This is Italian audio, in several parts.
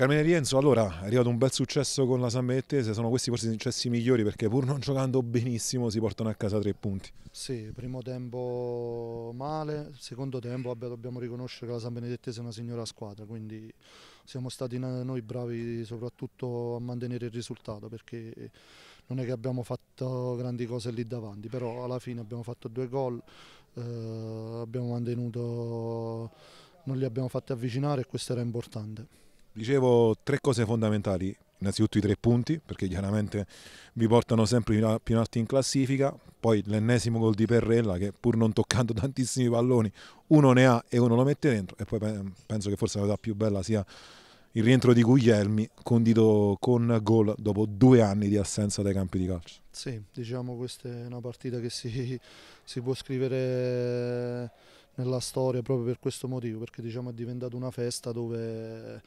Carmine Rienzo, allora è arrivato un bel successo con la San Benettese, sono questi forse i successi migliori perché pur non giocando benissimo si portano a casa tre punti. Sì, primo tempo male, secondo tempo vabbè, dobbiamo riconoscere che la San Benedettese è una signora squadra, quindi siamo stati noi bravi soprattutto a mantenere il risultato perché non è che abbiamo fatto grandi cose lì davanti, però alla fine abbiamo fatto due gol, eh, abbiamo mantenuto, non li abbiamo fatti avvicinare e questo era importante. Dicevo tre cose fondamentali, innanzitutto i tre punti, perché chiaramente vi portano sempre più in alto in classifica, poi l'ennesimo gol di Perrella che pur non toccando tantissimi palloni, uno ne ha e uno lo mette dentro e poi penso che forse la cosa più bella sia il rientro di Guglielmi condito con gol dopo due anni di assenza dai campi di calcio. Sì, diciamo questa è una partita che si, si può scrivere nella storia proprio per questo motivo, perché diciamo, è diventata una festa dove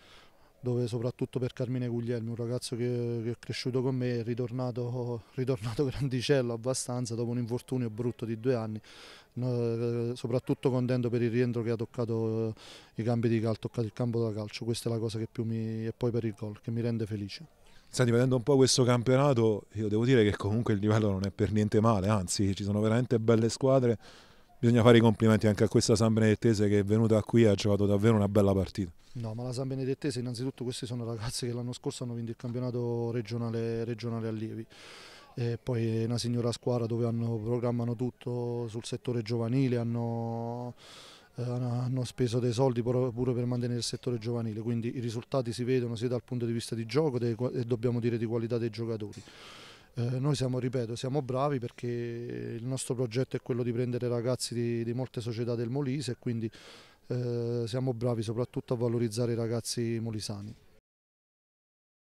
dove soprattutto per Carmine Guglielmi, un ragazzo che, che è cresciuto con me, è ritornato, ritornato, grandicello abbastanza dopo un infortunio brutto di due anni, eh, soprattutto contento per il rientro che ha toccato eh, i campi di calcio, toccato il campo da calcio, questa è la cosa che più mi... e poi per il gol, che mi rende felice. Senti, vedendo un po' questo campionato, io devo dire che comunque il livello non è per niente male, anzi ci sono veramente belle squadre, bisogna fare i complimenti anche a questa San Benedettese che è venuta qui e ha giocato davvero una bella partita. No, ma la San Benedettese innanzitutto queste sono ragazze che l'anno scorso hanno vinto il campionato regionale, regionale allievi. E poi è una signora squadra dove hanno, programmano tutto sul settore giovanile, hanno eh, hanno speso dei soldi pure per mantenere il settore giovanile, quindi i risultati si vedono sia dal punto di vista di gioco e dobbiamo dire di qualità dei giocatori. Eh, noi siamo, ripeto, siamo bravi perché il nostro progetto è quello di prendere ragazzi di, di molte società del Molise e quindi eh, siamo bravi soprattutto a valorizzare i ragazzi molisani.